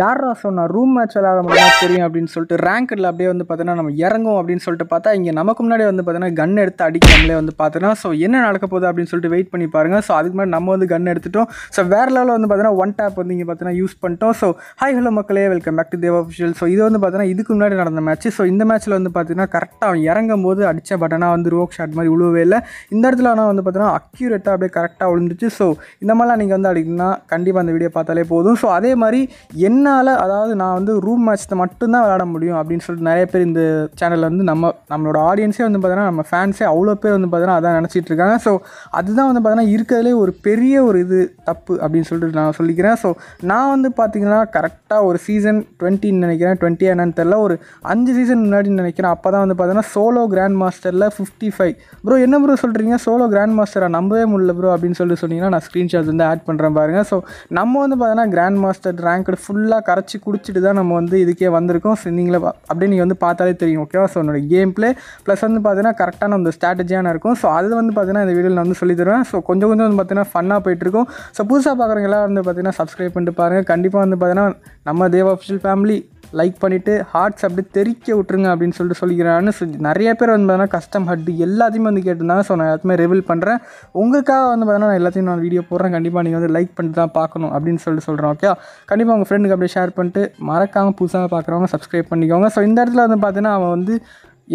யாரா சொன்னால் room match விளாட மட்டும் தெரியும் அப்படின்னு சொல்லிட்டு ரேங்க்கில் அப்படியே வந்து பார்த்தீங்கன்னா நம்ம இறங்கும் அப்படின்னு சொல்லிட்டு பார்த்தா இங்கே நமக்கு முன்னாடி வந்து பார்த்தீங்கன்னா கன் எடுத்து அடிக்காமலே வந்து பார்த்தோன்னா ஸோ என்ன நடக்க போகுது அப்படின்னு சொல்லிட்டு வெயிட் பண்ணி பாருங்கள் ஸோ அதுக்கு முன்னாடி நம்ம வந்து கன் எடுத்துட்டோம் ஸோ வேறு லெவலில் வந்து பார்த்தீங்கன்னா ஒன் டேப் வந்து இங்கே பார்த்தீங்கன்னா யூஸ் பண்ணிட்டோம் ஸோ ஹை ஹலோ மக்களே welcome back to Dev official so இது வந்து பார்த்தீங்கன்னா இதுக்கு முன்னாடி நடந்த மேட்ச் ஸோ இந்த மேட்ச்சில் வந்து பார்த்தீங்கன்னா கரெக்டாக அவன் இறங்கும் போது அடித்த பட்டனா வந்து ரோக் ஷாட் மாதிரி உழுவே இல்லை இந்த இடத்துல ஆனால் வந்து பார்த்தீங்கன்னா அக்யூரேட்டாக அப்படியே கரெக்டாக விழுந்துச்சு ஸோ இந்த மாதிரிலாம் நீங்கள் வந்து அடிக்கணும்னா கண்டிப்பாக அந்த வீடியோ பார்த்தாலே போதும் ஸோ அதே மாதிரி என்ன என்னால் அதாவது நான் வந்து ரூம் மேட்ச்சை மட்டும்தான் விளாட முடியும் அப்படின்னு சொல்லிட்டு நிறைய பேர் இந்த சேனலில் வந்து நம்ம நம்மளோட ஆடியன்ஸே வந்து பார்த்தீங்கன்னா நம்ம ஃபேன்ஸே அவ்வளோ பேர் வந்து பார்த்தீங்கன்னா அதான் நினச்சிட்டு இருக்காங்க ஸோ அதுதான் வந்து பார்த்தீங்கன்னா இருக்கிறதுலே ஒரு பெரிய ஒரு இது தப்பு அப்படின்னு சொல்லிட்டு நான் சொல்லிக்கிறேன் ஸோ நான் வந்து பார்த்திங்கன்னா கரெக்டாக ஒரு சீசன் டுவெண்ட்டின்னு நினைக்கிறேன் டுவெண்ட்டி என்னன்னு தெரில ஒரு அஞ்சு சீசன் முன்னாடி நினைக்கிறேன் அப்போ தான் வந்து பார்த்தீங்கன்னா சோலோ கிராண்ட் மாஸ்டரில் ஃபிஃப்டி ஃபைவ் ப்ரோ என்ன ப்ரோ சொல்கிறீங்க சோலோ கிராண்ட் மாஸ்டரை நம்பவே முடியல ப்ரோ அப்படின்னு சொல்லிட்டு சொன்னீங்கன்னா நான் ஸ்க்ரீன்ஷாட் வந்து ஆட் பண்ணுறேன் பாருங்கள் ஸோ நம்ம வந்து பார்த்தீங்கன்னா கிராண்ட் மாஸ்டர் ரேங்க்டு ஃபுல் ஃபுல்லாக கரைச்சி குடிச்சிட்டு தான் நம்ம வந்து இதுக்கே வந்திருக்கோம் ஸோ நீங்களே அப்படியே நீங்கள் வந்து பார்த்தாலே தெரியும் ஓகேவா ஸோ என்னோட கேம் பிளே ப்ளஸ் வந்து பார்த்தீங்கன்னா கரெக்டான அந்த ஸ்ட்ராட்டஜியான இருக்கும் ஸோ அது வந்து பார்த்தீங்கன்னா இந்த வீடியோவில் நான் வந்து சொல்லி தருவேன் ஸோ கொஞ்சம் கொஞ்சம் வந்து பார்த்தீங்கன்னா ஃபன்னாக போயிட்டுருக்கும் ஸோ புதுசாக பார்க்குறவங்க எல்லாம் வந்து பார்த்தீங்கன்னா சப்ஸ்கிரைப் பண்ணிட்டு பாருங்கள் கண்டிப்பாக வந்து பார்த்தீங்கன்னா நம்ம தேவ் ஆஃபிஷியல் ஃபேமிலி லைக் பண்ணிவிட்டு ஹார்ட்ஸ் அப்படியே தெரிக்க விட்ருங்க அப்படின்னு சொல்லிட்டு சொல்லிக்கிறான்னு நிறைய பேர் வந்து பார்த்தீங்கன்னா கஸ்டம் ஹட்டு எல்லாத்தையுமே வந்து கேட்டிருந்தாங்க ஸோ நான் எல்லாத்தையுமே ரிவீல் பண்ணுறேன் உங்களுக்காக வந்து பார்த்தீங்கன்னா நான் எல்லாத்தையும் நான் வீடியோ போடுறேன் கண்டிப்பாக நீங்கள் வந்து லைக் பண்ணிட்டு தான் பார்க்கணும் அப்படின்னு சொல்லிட்டு சொல்கிறேன் ஓகே கண்டிப்பாக உங்கள் ஃப்ரெண்டுக்கு அப்படியே ஷேர் பண்ணிட்டு மறக்காமல் புதுசாக பார்க்குறவங்க சப்ஸ்கிரைப் பண்ணிக்கோங்க ஸோ இந்த இடத்துல வந்து பார்த்தீங்கன்னா அவன் வந்து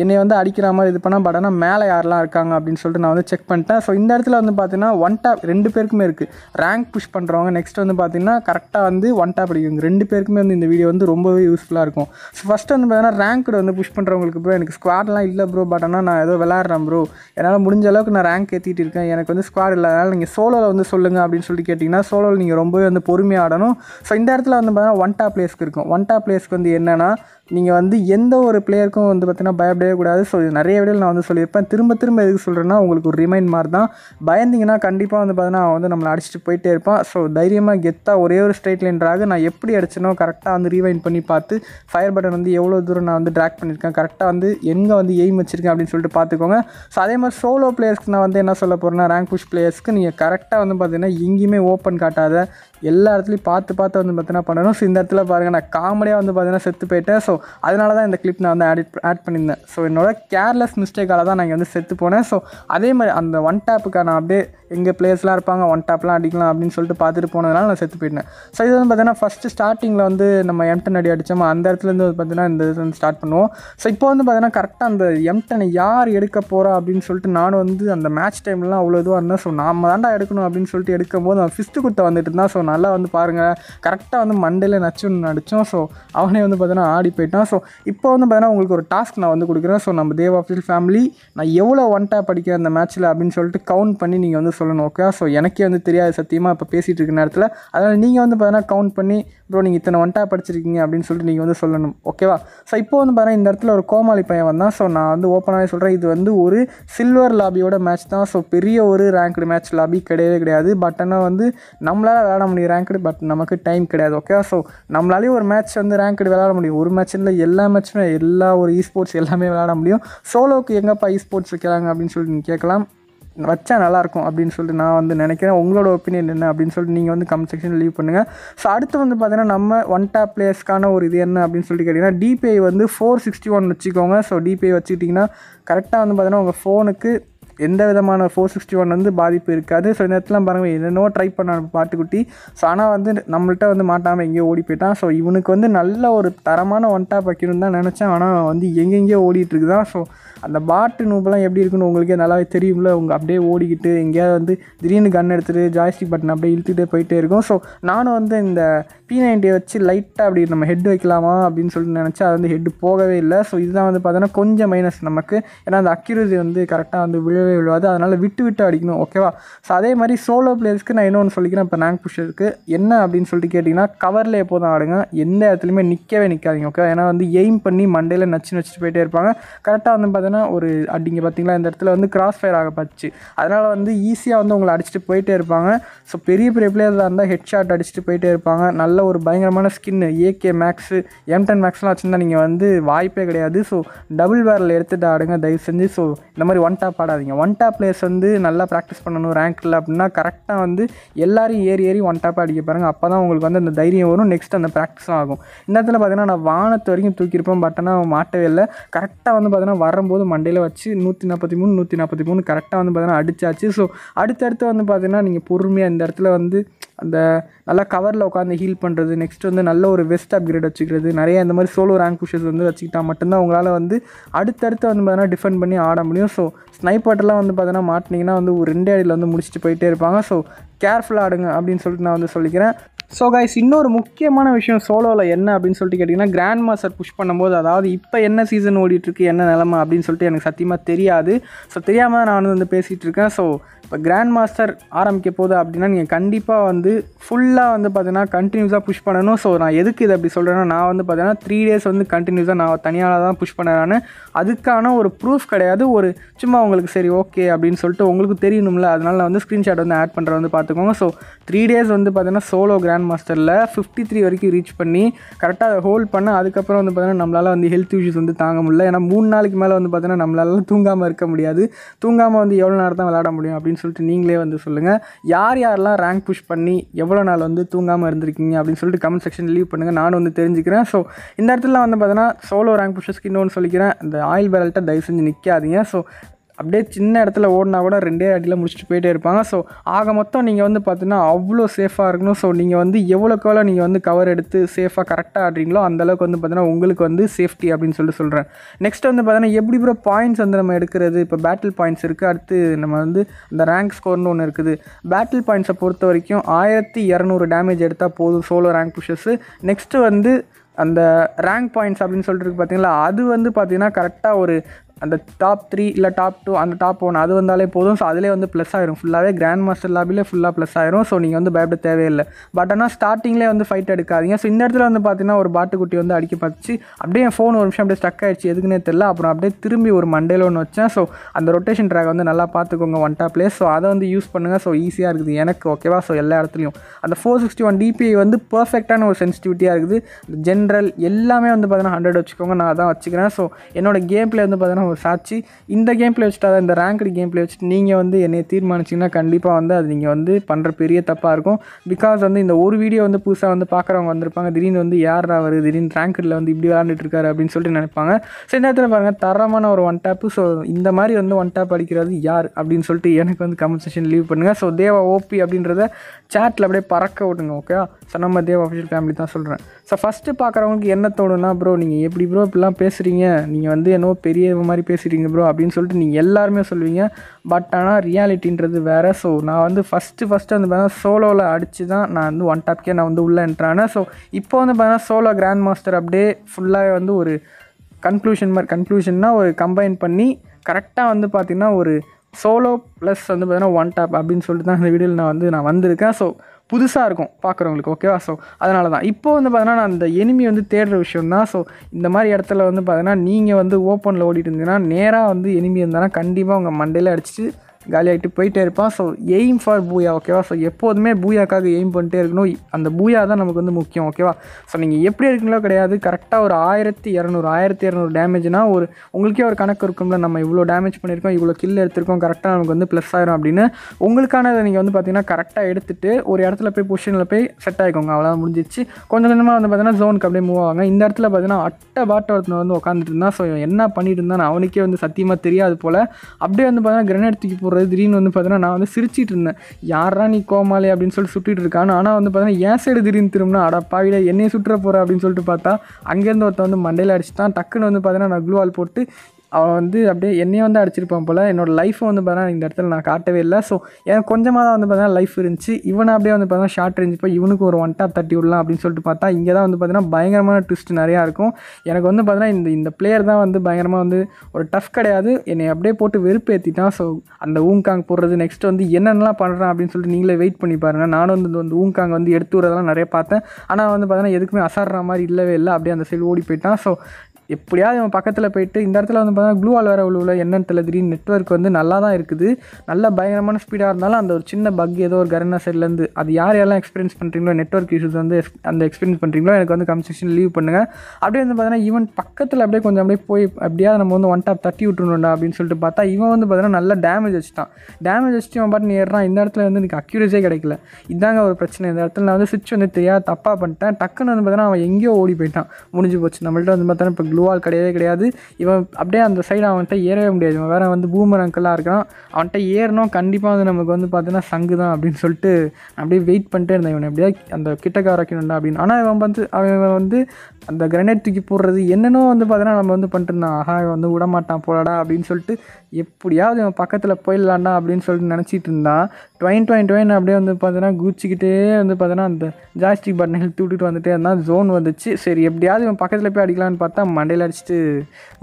என்னை வந்து அடிக்கிற மாதிரி இது பண்ணால் பட் ஆனால் மேலே யாரெல்லாம் இருக்காங்க அப்படின்னு சொல்லிட்டு நான் வந்து செக் பண்ணிட்டேன் ஸோ இந்த இடத்துல வந்து பார்த்தீங்கன்னா ஒன் டேப் ரெண்டு பேருக்குமே இருக்குது ரேங்க் புஷ் பண்ணுறவங்க நெக்ஸ்ட் வந்து பார்த்தீங்கன்னா கரெக்டாக வந்து ஒன் டேப் அடிக்குங்க ரெண்டு பேருக்குமே வந்து இந்த வீடியோ வந்து ரொம்பவே யூஸ்ஃபுல்லாக இருக்கும் ஸோ ஃபஸ்ட்டு வந்து பார்த்தீங்கன்னா ரேங்க்கு வந்து புஷ் பண்ணுறவங்களுக்கு ப்ரோ எனக்கு ஸ்குவாட்லாம் இல்லை ப்ரோ பட் ஆனால் நான் ஏதோ விளாட்றேன் ப்ரோ என்னால் முடிஞ்ச அளவுக்கு நான் ரேங்க் ஏற்றிட்டு இருக்கேன் எனக்கு வந்து ஸ்குவாட் இல்லை அதனால் நீங்கள் சோலோவில் வந்து சொல்லுங்கள் அப்படின்னு சொல்லிட்டு கேட்டிங்கன்னா சோலோவில் நீங்கள் ரொம்பவே வந்து பொறுமையாடணும் ஸோ இந்த இடத்துல வந்து பார்த்தீங்கன்னா ஒன் டாப் பிளேஸ்க்கு இருக்கும் ஒன் டாப் பிளேஸ்க்கு வந்து என்னென்னா நீங்கள் வந்து எந்த ஒரு பிளேயருக்கும் வந்து பார்த்திங்கன்னா பயப்படவே கூடாது ஸோ இது நிறைய விடையில் நான் வந்து சொல்லியிருப்பேன் திரும்ப திரும்ப எதுக்கு சொல்கிறேன்னா உங்களுக்கு ஒரு ரிமைண்ட் மாதிரி தான் பயந்தீங்கன்னா கண்டிப்பாக வந்து பார்த்தீங்கன்னா அவன் வந்து நம்மளை அடிச்சுட்டு போயிட்டே இருப்பான் ஸோ தைரியமாக கெத்தாக ஒரே ஒரு ஸ்ட்ரைட் லைன்றாக நான் எப்படி அடிச்சனோ கரெக்டாக வந்து ரீவைண்ட் பண்ணி பார்த்து ஃபயர் பட்டன் வந்து எவ்வளோ தூரம் நான் வந்து ட்ராக் பண்ணியிருக்கேன் கரெக்டாக வந்து எங்கே வந்து எய்ம் வச்சிருக்கேன் அப்படின்னு சொல்லிட்டு பார்த்துக்கோங்க ஸோ அதே மாதிரி சோலோ பிளேயர்ஸ்க்கு நான் வந்து என்ன சொல்ல போகிறேன்னா ரேங்க் புஷ் பிளேயர்ஸ்க்கு நீங்கள் கரெக்டாக வந்து பார்த்தீங்கன்னா எங்கேயுமே ஓப்பன் காட்டாத எல்லா இடத்துலையும் பார்த்து பார்த்து வந்து பார்த்தீங்கன்னா பண்ணணும் ஸோ இந்த இடத்துல பாருங்கள் நான் காமெடியாக வந்து பார்த்தீங்கன்னா செத்து போயிட்டேன் ஸோ அதனால தான் இந்த கிளிப் நான் வந்து ஆடிட் ஆட் பண்ணியிருந்தேன் ஸோ என்னோட கேர்லெஸ் மிஸ்டேக்கால் தான் நான் இங்கே வந்து செத்து போனேன் ஸோ அதே மாதிரி அந்த ஒன் டேப்புக்கான அப்படியே எங்கள் பிளேயர்ஸ்லாம் இருப்பாங்க ஒன் டாப்லாம் அடிக்கலாம் அப்படின்னு சொல்லிட்டு பார்த்துட்டு போனதுனால நான் செத்து போயிட்டேன் ஸோ இது வந்து பார்த்தீங்கன்னா ஃபஸ்ட்டு ஸ்டார்டிங்கில் வந்து நம்ம எம்டன் அடி அடித்தோம் அந்த இடத்துலேருந்து பார்த்தீங்கன்னா இந்த இதுலேருந்து ஸ்டார்ட் பண்ணுவோம் ஸோ இப்போ வந்து பார்த்தீங்கன்னா கரெக்டாக அந்த எம்டனை யார் எடுக்க போகிறா அப்படின்னு சொல்லிட்டு நானும் வந்து அந்த மேட்ச் டைம்லாம் அவ்வளோ இதுவாக இருந்தேன் ஸோ நம்ம தாண்டா எடுக்கணும் அப்படின்னு சொல்லிட்டு எடுக்கும்போது அவன் ஃபிஸ்ட்டு குத்தை வந்துட்டு தான் ஸோ நல்லா வந்து பாருங்கள் கரெக்டாக வந்து மண்டையில் நச்சுன்னு நடித்தோம் ஸோ அவனே வந்து பார்த்தீங்கன்னா ஆடி போயிட்டான் ஸோ இப்போ வந்து பார்த்தீங்கன்னா உங்களுக்கு ஒரு டாஸ்க் நான் வந்து கொடுக்குறேன் ஸோ நம்ம தேவ் ஆஃபீஸ் ஃபேமிலி நான் எவ்வளோ ஒன் டேப் படிக்கிறேன் அந்த மேட்ச்சில் அப்படின்னு சொல்லிட்டு கவுண்ட் பண்ணி நீங்கள் வந்து சொல்லணும் ஓகே ஸோ எனக்கே வந்து தெரியாது சத்தியமாக இப்போ பேசிகிட்டு இருக்க நேரத்தில் அதனால் நீங்கள் வந்து பார்த்தீங்கன்னா கவுண்ட் பண்ணி ப்ரோ நீங்கள் இத்தனை ஒன்ட்டாக படிச்சிருக்கீங்க அப்படின்னு சொல்லிட்டு நீங்கள் வந்து சொல்லணும் ஓகேவா ஸோ இப்போ வந்து பார்த்தீங்கன்னா இந்த இடத்துல ஒரு கோமாளி பையன் வந்தான் ஸோ நான் வந்து ஓப்பனாகவே சொல்கிறேன் இது வந்து ஒரு சில்வர் லாபியோட மேட்ச் தான் ஸோ பெரிய ஒரு ரேங்க்டு மேட்ச் லாபி கிடையவே கிடையாது பட் ஆனால் வந்து நம்மளால் விளாட முடியும் ரேங்க்டு பட் நமக்கு டைம் கிடையாது ஓகேவா ஸோ நம்மளாலேயும் ஒரு மேட்ச் வந்து ரேங்க்டு விளாட முடியும் ஒரு மேட்ச் இல்லை எல்லா மேட்சுமே எல்லா ஒரு இ ஸ்போர்ட்ஸ் எல்லாமே விளாட முடியும் சோலோவுக்கு எங்கேப்பா இ ஸ்போர்ட்ஸ் வைக்கிறாங்க அப்படின்னு சொல்லிட்டு நீங்கள் கேட்கலாம் வச்சா நல்லாயிருக்கும் அப்படின்னு சொல்லிட்டு நான் வந்து நினைக்கிறேன் உங்களோட ஒப்பீனியன் என்ன அப்படின்னு சொல்லிட்டு நீங்கள் வந்து கமெண்ட் செக்ஷனில் லீவ் பண்ணுங்கள் ஸோ அடுத்து வந்து பார்த்தீங்கன்னா நம்ம ஒன் டேப் பிளேஸ்க்கான ஒரு இது என்ன அப்படின்னு சொல்லிட்டு கேட்டிங்கன்னா டிபிஐ வந்து ஃபோர் சிக்ஸ்டி ஒன் வச்சுக்கோங்க ஸோ டிபிஐ வச்சுக்கிட்டிங்கன்னா கரெக்டாக வந்து பார்த்தீங்கன்னா உங்கள் ஃபோனுக்கு எந்த விதமான ஃபோர் சிக்ஸ்டி ஒன் வந்து பாதிப்பு இருக்காது ஸோ நேரத்தில் பாருங்க பாருங்கள் என்னென்னோ ட்ரை பண்ண பாட்டுக்குட்டி ஸோ ஆனால் வந்து நம்மள்கிட்ட வந்து மாட்டாமல் எங்கேயோ ஓடி போயிட்டான் ஸோ இவனுக்கு வந்து நல்ல ஒரு தரமான ஒன் டாப் வைக்கணும்னு தான் நினச்சேன் ஆனால் வந்து எங்கெங்கேயோ ஓடிட்டுருக்கு தான் ஸோ அந்த பாட்டு நூப்பெல்லாம் எப்படி இருக்குன்னு உங்களுக்கே நல்லாவே தெரியும்ல உங்கள் அப்படியே ஓடிக்கிட்டு எங்கேயாவது வந்து திடீர்னு கன் எடுத்துகிட்டு ஜாய்ஸ்டிக் பட்டன் அப்படியே இழுத்துகிட்டே போயிட்டே இருக்கும் ஸோ நானும் வந்து இந்த பி நைன்டியை வச்சு லைட்டாக அப்படி நம்ம ஹெட் வைக்கலாமா அப்படின்னு சொல்லிட்டு நினச்சா அது வந்து ஹெட் போகவே இல்லை ஸோ இதுதான் வந்து பார்த்தோன்னா கொஞ்சம் மைனஸ் நமக்கு ஏன்னா அந்த அக்யூரசி வந்து கரெக்டாக வந்து விழ விழவே விழுவாது அதனால் விட்டு விட்டு அடிக்கணும் ஓகேவா ஸோ அதே மாதிரி சோலோ பிளேயர்ஸ்க்கு நான் இன்னொன்று சொல்லிக்கிறேன் இப்போ நாங் புஷருக்கு என்ன அப்படின்னு சொல்லிட்டு கேட்டிங்கன்னா கவரில் எப்போதும் ஆடுங்க எந்த இடத்துலையுமே நிற்கவே நிற்காதீங்க ஓகே ஏன்னா வந்து எய்ம் பண்ணி மண்டையில் நச்சு நச்சுட்டு போயிட்டே இருப்பாங்க கரெக்டாக வந்து பார்த்தீங்கன்னா ஒரு அடிங்க பார்த்தீங்களா இந்த இடத்துல வந்து கிராஸ் ஃபயர் ஆக பச்சு அதனால் வந்து ஈஸியாக வந்து உங்களை அடிச்சுட்டு போயிட்டே இருப்பாங்க ஸோ பெரிய பெரிய பிளேயர்ஸாக இருந்தால் ஹெட் ஷாட் அடிச்சுட்டு போயிட்டே இருப்பாங்க நல்ல ஒரு பயங்கரமான skin AK max M ten மேக்ஸ்லாம் வச்சுருந்தா நீங்கள் வந்து வாய்ப்பே கிடையாது ஸோ டபுள் வேரில் எடுத்துகிட்டு ஆடுங்க தயவு செஞ்சு ஸோ இந்த மாதிரி ஒன் டாப் ஆடாதீங்க ஒன் டாப் பிளேயர்ஸ் வந்து நல்லா ப்ராக்டிஸ் பண்ணணும் ரேங்க்கில் அப்படின்னா கரெக்டாக வந்து எல்லாரும் ஏறி ஏறி ஒன் டேப்பாக அடிக்க பாருங்கள் அப்போ தான் உங்களுக்கு வந்து அந்த தைரியம் வரும் நெக்ஸ்ட் அந்த ப்ராக்டிஸும் ஆகும் இந்த இடத்துல பார்த்தீங்கன்னா நான் வானத்து வரைக்கும் தூக்கியிருப்பேன் பட் ஆனால் மாட்டவே இல்லை கரெக்டாக வந்து பார்த்தீங்கன்னா வரும்போது மண்டையில் வச்சு நூற்றி நாற்பத்தி மூணு நூற்றி நாற்பத்தி மூணு கரெக்டாக வந்து பார்த்தீங்கன்னா அடிச்சாச்சு ஸோ அடுத்தடுத்து வந்து பார்த்தீங்கன்னா நீங்கள் பொறுமையாக இந்த இடத்துல வந்து அந்த நல்லா கவரில் உட்காந்து ஹீல் பண்ணுறது நெக்ஸ்ட் வந்து நல்ல ஒரு வெஸ்ட் அப்கிரேட் வச்சுக்கிறது நிறைய இந்த மாதிரி சோலோ ரேங்க் புஷஸ் வந்து வச்சுக்கிட்டா மட்டும்தான் உங்களால் வந்து அடுத்தடுத்து வந்து பார்த்தீங்கன்னா டிஃபெண்ட் பண்ணி ஆட முடியும் ஸோ ஸ்னைப்பர்லாம் வந்து பார்த்தீங்கன்னா மாட்டினீங்கன்னா வந்து ஒரு ரெண்டு அடியில் வந்து முடிச்சுட்டு போயிட்டே இருப்பாங்க ஸோ கேர்ஃபுல்லாக ஆடுங்க அப்படின்னு சொல்லிட்டு நான் வந்து சொல்லிக்கிறேன் ஸோ கைஸ் இன்னொரு முக்கியமான விஷயம் சோலோவில் என்ன அப்படின்னு சொல்லிட்டு கேட்டிங்கன்னா கிராண்ட் மாஸ்டர் புஷ் பண்ணும்போது அதாவது இப்போ என்ன சீசன் ஓடிட்டுருக்கு என்ன நிலமை அப்படின்னு சொல்லிட்டு எனக்கு சத்தியமாக தெரியாது ஸோ தெரியாமல் தான் நான் வந்து பேசிகிட்டு இருக்கேன் ஸோ இப்போ கிராண்ட் மாஸ்டர் ஆரம்பிக்க போகுது அப்படின்னா நீங்கள் கண்டிப்பாக வந்து ஃபுல்லாக வந்து பார்த்தீங்கன்னா கண்டினியூஸாக புஷ் பண்ணணும் ஸோ நான் எதுக்கு இது அப்படி சொல்கிறேன்னா நான் வந்து பார்த்தீங்கன்னா த்ரீ டேஸ் வந்து கண்டினியூஸாக நான் தனியாக தான் புஷ் பண்ணுறேன்னு அதுக்கான ஒரு ப்ரூஃப் கிடையாது ஒரு சும்மா உங்களுக்கு சரி ஓகே அப்படின்னு சொல்லிட்டு உங்களுக்கு தெரியணும்ல அதனால் நான் வந்து ஸ்க்ரீன்ஷாட் வந்து ஆட் பண்ணுற வந்து பார்த்துக்கோங்க ஸோ த்ரீ டேஸ் வந்து பார்த்தீங்கன்னா சோலோ கிராண்ட் மாஸ்டரில் ஃபிஃப்டி த்ரீ வரைக்கும் ரீச் பண்ணி கரெக்டாக அதை ஹோல்ட் பண்ண அதுக்கப்புறம் வந்து பார்த்தீங்கன்னா நம்மளால் வந்து ஹெல்த் இஷ்யூஸ் வந்து தாங்க முடியல ஏன்னா மூணு நாளைக்கு மேலே வந்து பார்த்தீங்கன்னா நம்மளால தூங்காமல் இருக்க முடியாது தூங்காமல் வந்து எவ்வளோ நேரம் தான் விளாட முடியும் அப்படின்னு சொல்லிட்டு நீங்களே வந்து சொல்லுங்கள் யார் யாரெல்லாம் ரேங்க் புஷ் பண்ணி எவ்வளோ நாள் வந்து தூங்காமல் இருந்திருக்கீங்க அப்படின்னு சொல்லிட்டு கமெண்ட் செக்ஷன் லீவ் பண்ணுங்கள் நானும் வந்து தெரிஞ்சுக்கிறேன் ஸோ இந்த இடத்துல வந்து பார்த்தீங்கன்னா சோலோ ரேங்க் புஷ்ஷஸ்க்கு இன்னொன்று சொல்லிக்கிறேன் இந்த ஆயில் பேரல்ட்டை தயவு செஞ்சு நிற்காதீங்க ஸோ அப்படியே சின்ன இடத்துல ஓடினா கூட ரெண்டே அடியில் முடிச்சுட்டு போயிட்டே இருப்பாங்க ஸோ ஆக மொத்தம் நீங்கள் வந்து பார்த்தீங்கன்னா அவ்வளோ சேஃபாக இருக்கணும் ஸோ நீங்கள் வந்து எவ்வளோக்கு எவ்வளோ நீங்கள் வந்து கவர் எடுத்து சேஃபாக கரெக்டாக ஆடுறீங்களோ அந்தளவுக்கு வந்து பார்த்தீங்கன்னா உங்களுக்கு வந்து சேஃப்டி அப்படின்னு சொல்லிட்டு சொல்கிறேன் நெக்ஸ்ட் வந்து பார்த்தீங்கன்னா எப்படி ப்ரோ பாயிண்ட்ஸ் வந்து நம்ம எடுக்கிறது இப்போ பேட்டில் பாயிண்ட்ஸ் இருக்குது அடுத்து நம்ம வந்து அந்த ரேங்க் ஸ்கோர்னு ஒன்று இருக்குது பேட்டில் பாயிண்ட்ஸை பொறுத்த வரைக்கும் ஆயிரத்தி இரநூறு டேமேஜ் எடுத்தால் போதும் சோலோ ரேங்க் புஷஸ்ஸு நெக்ஸ்ட்டு வந்து அந்த ரேங்க் பாயிண்ட்ஸ் அப்படின்னு சொல்லிட்டு பார்த்தீங்களா அது வந்து பார்த்தீங்கன்னா கரெக்டாக ஒரு அந்த டாப் த்ரீ இல்லை டாப் டூ அந்த டாப் ஒன் அது வந்தாலே போதும் ஸோ அதிலே வந்து ப்ளஸ் ஆயிரும் ஃபுல்லாகவே கிராண்ட் மாஸ்டர் லாபிலே ஃபுல்லாக ப்ளஸ் ஆயிரும் ஸோ நீங்கள் வந்து பயப்பட தேவையில்லை பட் ஆனால் ஸ்டார்டிங்லேயே வந்து ஃபைட் எடுக்காதீங்க ஸோ இந்த இடத்துல வந்து பார்த்தீங்கன்னா ஒரு பாட்டுக்குட்டி வந்து அடிக்க பார்த்துச்சு அப்படியே என் ஃபோன் ஒரு நிமிஷம் அப்படியே ஸ்டக் ஆயிடுச்சு எதுக்குன்னே தெரில அப்புறம் அப்படியே திரும்பி ஒரு மண்டேல ஒன்று வச்சேன் ஸோ அந்த ரொட்டேஷன் ட்ராக் வந்து நல்லா பார்த்துக்கோங்க ஒன் டாப் ஸோ அதை வந்து யூஸ் பண்ணுங்கள் ஸோ ஈஸியாக இருக்குது எனக்கு ஓகேவா ஸோ எல்லா இடத்துலையும் அந்த ஃபோர் சிக்ஸ்டி ஒன் டிபிஐ வந்து பர்ஃபெக்டான ஒரு சென்சிட்டிவிட்டியாக இருக்குது ஜென்ரல் எல்லாமே வந்து பார்த்தீங்கன்னா ஹண்ட்ரட் வச்சுக்கோங்க நான் தான் வச்சுக்கிறேன் ஸோ என்னோட கேம் பிளே வந்து பார்த்தீங்கன்னா ஒரு சாட்சி இந்த கேம் பிளே வச்சுட்டு அதை இந்த ரேங்க்டு கேம் பிளே வச்சுட்டு நீங்கள் வந்து என்னை தீர்மானிச்சிங்கன்னா கண்டிப்பாக வந்து அது நீங்கள் வந்து பண்ணுற பெரிய தப்பாக இருக்கும் பிகாஸ் வந்து இந்த ஒரு வீடியோ வந்து புதுசாக வந்து பார்க்குறவங்க வந்திருப்பாங்க திடீர்னு வந்து யார் வருது திடீர்னு ரேங்க்டில் வந்து இப்படி விளாண்டுட்டுருக்காரு அப்படின்னு சொல்லிட்டு நினைப்பாங்க சரி நேரத்தில் பாருங்கள் தரமான ஒரு ஒன் டேப்பு ஸோ இந்த மாதிரி வந்து ஒன் டேப் அடிக்கிறது யார் அப்படின்னு சொல்லிட்டு எனக்கு வந்து கமெண்ட் செஷன் லீவ் பண்ணுங்கள் ஸோ தேவா ஓபி அப்படின்றத சேட்டில் அப்படியே பறக்க விடுங்க ஓகே ஸோ நம்ம தேவ் அஃபிஷியல் ஃபேமிலி தான் சொல்கிறேன் ஸோ ஃபஸ்ட்டு பார்க்குறவங்களுக்கு என்ன தோணுன்னா ப்ரோ நீங்கள் எப்படி ப்ரோ இப்படிலாம் பேசுகிறீங்க நீங்கள் வந்து என்னவோ பெரிய மாதிரி பேசுகிறீங்க ப்ரோ அப்படின்னு சொல்லிட்டு நீங்கள் எல்லாருமே சொல்லுவீங்க பட் ஆனால் ரியாலிட்டின்றது வேறு ஸோ நான் வந்து ஃபஸ்ட்டு ஃபஸ்ட்டு வந்து பார்த்தீங்கன்னா சோலோவில் அடித்து தான் நான் வந்து ஒன் டாப்கே நான் வந்து உள்ளே என்ட்ரானேன் ஸோ இப்போ வந்து பார்த்தீங்கன்னா சோலோ கிராண்ட் மாஸ்டர் அப்படியே ஃபுல்லாக வந்து ஒரு கன்க்ளூஷன் மாதிரி கன்க்ளூஷன்னா ஒரு கம்பைன் பண்ணி கரெக்டாக வந்து பார்த்திங்கன்னா ஒரு சோலோ ப்ளஸ் வந்து பார்த்தீங்கன்னா ஒன் டேப் அப்படின்னு சொல்லிட்டு தான் இந்த வீடியோவில் நான் வந்து நான் வந்திருக்கேன் ஸோ புதுசாக இருக்கும் பார்க்குறவங்களுக்கு ஓகேவா ஸோ அதனால தான் இப்போ வந்து பார்த்தீங்கன்னா அந்த எனிமி வந்து தேடுற விஷயம் தான் ஸோ இந்த மாதிரி இடத்துல வந்து பார்த்தீங்கன்னா நீங்கள் வந்து ஓப்பனில் ஓடிட்டு இருந்தீங்கன்னா நேராக வந்து எனிமி இருந்தாலும் கண்டிப்பாக உங்கள் மண்டையில் அடிச்சு காலியாகிட்டு போயிட்டே இருப்பான் ஸோ எய்ம் ஃபார் பூயா ஓகேவா ஸோ எப்போதுமே பூயாக்காக எய்ம் பண்ணிட்டே இருக்கணும் அந்த பூயா தான் நமக்கு வந்து முக்கியம் ஓகேவா ஸோ நீங்கள் எப்படி இருக்கீங்களோ கிடையாது கரெக்டாக ஒரு ஆயிரத்தி இரநூறு ஆயிரத்தி இரநூறு டேமேஜ்னா ஒரு உங்களுக்கே ஒரு கணக்கு இருக்கும்ல நம்ம இவ்வளோ டேமேஜ் பண்ணியிருக்கோம் இவ்வளோ கில் எடுத்திருக்கோம் கரெக்டாக நமக்கு வந்து ப்ளஸ் ஆயிரும் அப்படின்னு உங்களுக்கானதை நீங்கள் வந்து பார்த்தீங்கன்னா கரெக்டாக எடுத்துகிட்டு ஒரு இடத்துல போய் பொசிஷனில் போய் செட் ஆகிக்கோங்க அவ்வளோ முடிஞ்சிச்சு கொஞ்சம் கொஞ்சமாக வந்து பார்த்தீங்கன்னா ஜோனுக்கு அப்படியே மூவ் ஆவாங்க இந்த இடத்துல பார்த்தீங்கன்னா அட்டை பாட்டை ஒருத்தன் வந்து உட்காந்துட்டு இருந்தால் ஸோ என்ன பண்ணிட்டு இருந்தான் அவனுக்கே வந்து சத்தியமாக தெரியாது போல் அப்படியே வந்து பார்த்தீங்கன்னா கிரனேட் தூக்கி போடுறது திடீர்னு வந்து பார்த்தீங்கன்னா நான் வந்து சிரிச்சிட்டு இருந்தேன் யாரா நீ கோமாளி அப்படின்னு சொல்லிட்டு சுட்டிட்டு இருக்கான் ஆனால் வந்து பார்த்தீங்கன்னா ஏன் சைடு திடீர்னு திரும்பினா அடா பாவில என்னையே சுட்டுற போகிற அப்படின்னு சொல்லிட்டு பார்த்தா அங்கேருந்து ஒருத்த வந்து மண்டையில் அடிச்சுட்டான் டக்குன்னு வந்து பார்த்தீங்கன்னா நான் க்ளூவால் போட்டு அவன் வந்து அப்படியே என்னையும் வந்து அடிச்சிருப்பான் போல் என்னோடய லைஃப்பை வந்து பார்த்தீங்கன்னா இந்த இடத்துல நான் காட்டவே இல்லை ஸோ எனக்கு கொஞ்சமாக தான் வந்து பார்த்தீங்கன்னா லைஃப் இருந்துச்சு இவனை அப்படியே வந்து பார்த்தீங்கன்னா ஷார்ட் ரேஞ்ச் போய் இவனுக்கு ஒரு ஒன் டாப் தட்டி விடலாம் அப்படின்னு சொல்லிட்டு பார்த்தா இங்கே தான் வந்து பார்த்தீங்கன்னா பயங்கரமான ட்விஸ்ட் நிறையா இருக்கும் எனக்கு வந்து பார்த்தீங்கன்னா இந்த இந்த பிளேயர் தான் வந்து பயங்கரமாக வந்து ஒரு டஃப் கிடையாது என்னை அப்படியே போட்டு வெறுப்பேற்றிட்டான் ஸோ அந்த ஊங்காங் போடுறது நெக்ஸ்ட் வந்து என்னென்னலாம் பண்ணுறான் அப்படின்னு சொல்லிட்டு நீங்களே வெயிட் பண்ணி பாருங்கள் நானும் வந்து வந்து ஊங்காங் வந்து எடுத்து விட்றதெல்லாம் நிறைய பார்த்தேன் ஆனால் வந்து பார்த்தீங்கன்னா எதுக்குமே அசாடுற மாதிரி இல்லவே இல்லை அப்படியே அந்த சைடு ஓடி போயிட்டான் ஸோ எப்படியாவது அவன் பக்கத்தில் போயிட்டு இந்த இடத்துல வந்து பார்த்தீங்கன்னா க்ளூ ஆல் வேறு உள்ள என்னென்னு தெரியல திடீர்னு நெட்ஒர்க் வந்து நல்லா தான் இருக்குது நல்ல பயங்கரமான ஸ்பீடாக இருந்தாலும் அந்த ஒரு சின்ன பக் ஏதோ ஒரு கரனா சைட்லேருந்து அது யார் யாரெல்லாம் எக்ஸ்பீரியன்ஸ் பண்ணுறீங்களோ நெட்ஒர்க் இஷ்யூஸ் வந்து அந்த எக்ஸ்பீரியன்ஸ் பண்ணுறீங்களோ எனக்கு வந்து கமெண்ட் லீவ் பண்ணுங்கள் அப்படியே வந்து பார்த்தீங்கன்னா ஈவன் பக்கத்தில் அப்படியே கொஞ்சம் அப்படியே போய் அப்படியே நம்ம வந்து ஒன் டாப் தட்டி விட்டுருணுண்டா அப்படின்னு சொல்லிட்டு பார்த்தா இவன் வந்து பார்த்தீங்கன்னா நல்லா டேமேஜ் வச்சுட்டான் டேமேஜ் வச்சுட்டு அவன் பாட்டு ஏறுறான் இந்த இடத்துல வந்து எனக்கு அக்யூரேஜே கிடைக்கல இதாங்க ஒரு பிரச்சனை இந்த இடத்துல நான் வந்து சுவிட்ச் வந்து தெரியாது தப்பாக பண்ணிட்டேன் டக்குன்னு வந்து பார்த்தீங்கன்னா அவன் எங்கேயோ ஓடி போயிட்டான் முடிஞ்சு போச்சு நம்மள்ட்ட வந்து பார்த்தோன்னா இப்போ ப்ளூவால் கிடையவே கிடையாது இவன் அப்படியே அந்த சைடு அவன்கிட்ட ஏறவே முடியாது இவன் வேறு வந்து பூமர் அங்கெல்லாம் இருக்கான் அவன்கிட்ட ஏறணும் கண்டிப்பாக வந்து நமக்கு வந்து பார்த்தீங்கன்னா சங்கு தான் அப்படின்னு சொல்லிட்டு அப்படியே வெயிட் பண்ணிட்டே இருந்தேன் இவன் எப்படியா அந்த கிட்ட வைக்கணும்டா அப்படின்னு ஆனால் இவன் வந்து அவன் வந்து அந்த கிரனேட் தூக்கி போடுறது என்னென்னோ வந்து பார்த்தீங்கன்னா நம்ம வந்து பண்ணிட்டு இருந்தான் ஆஹா இவன் வந்து விடமாட்டான் போடாடா அப்படின்னு சொல்லிட்டு எப்படியாவது இவன் பக்கத்தில் போயிடலாண்டா அப்படின்னு சொல்லிட்டு நினச்சிட்டு இருந்தான் டொயின் டொயின் டொயின் அப்படியே வந்து பார்த்தீங்கன்னா குச்சிக்கிட்டே வந்து பார்த்தீங்கன்னா அந்த ஜாஸ்டிக் பட்டனை ஹெல்த் விட்டுட்டு வந்துட்டே இருந்தான் ஜோன் வந்துச்சு சரி எப்படியாவது இவன் பக்கத்தில் போய் அடிக்கலான்னு பார்த்தா மண்டையில் அடிச்சுட்டு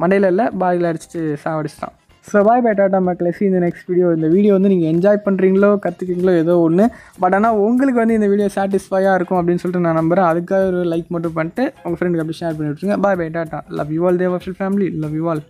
மண்டையில் இல்லை பாயில் அடிச்சுட்டு சாவடிச்சிட்டான் ஸோ பாய் பை டாட்டா மக்களசி இந்த நெக்ஸ்ட் வீடியோ இந்த வீடியோ வந்து நீங்கள் என்ஜாய் பண்ணுறீங்களோ கற்றுக்கிங்களோ ஏதோ ஒன்று பட் ஆனால் உங்களுக்கு வந்து இந்த வீடியோ சாட்டிஸ்ஃபையாக இருக்கும் அப்படின்னு சொல்லிட்டு நான் நம்புகிறேன் அதுக்காக ஒரு லைக் மட்டும் பண்ணிட்டு உங்கள் ஃப்ரெண்டுக்கு அப்படி ஷேர் பண்ணி விட்டுருங்க bye bye tata love you all Dev family love you all